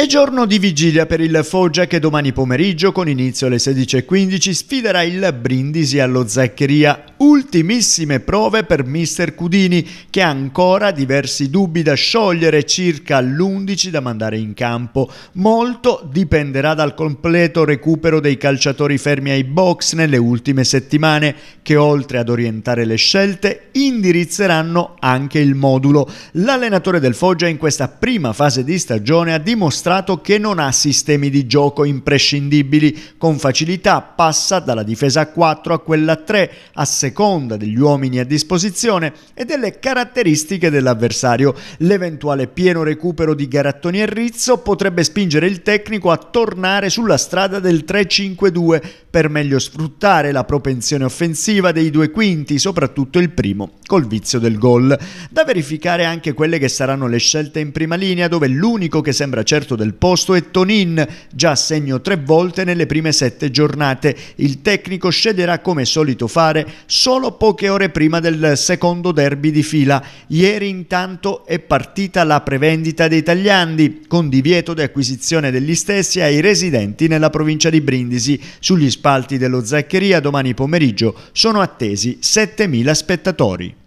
È giorno di vigilia per il Foggia che domani pomeriggio con inizio alle 16.15 sfiderà il Brindisi allo Zaccheria. Ultimissime prove per mister Cudini, che ha ancora diversi dubbi da sciogliere, circa l'11 da mandare in campo. Molto dipenderà dal completo recupero dei calciatori fermi ai box nelle ultime settimane, che oltre ad orientare le scelte, indirizzeranno anche il modulo. L'allenatore del Foggia in questa prima fase di stagione ha dimostrato che non ha sistemi di gioco imprescindibili, con facilità passa dalla difesa a 4 a quella a 3, a seconda seconda degli uomini a disposizione e delle caratteristiche dell'avversario. L'eventuale pieno recupero di Garattoni e Rizzo potrebbe spingere il tecnico a tornare sulla strada del 3-5-2 per meglio sfruttare la propensione offensiva dei due quinti, soprattutto il primo, col vizio del gol. Da verificare anche quelle che saranno le scelte in prima linea, dove l'unico che sembra certo del posto è Tonin, già segno tre volte nelle prime sette giornate. Il tecnico sceglierà come solito fare solo poche ore prima del secondo derby di fila. Ieri intanto è partita la prevendita dei tagliandi, con divieto di acquisizione degli stessi ai residenti nella provincia di Brindisi. Sugli spalti dello Zaccheria domani pomeriggio sono attesi 7.000 spettatori.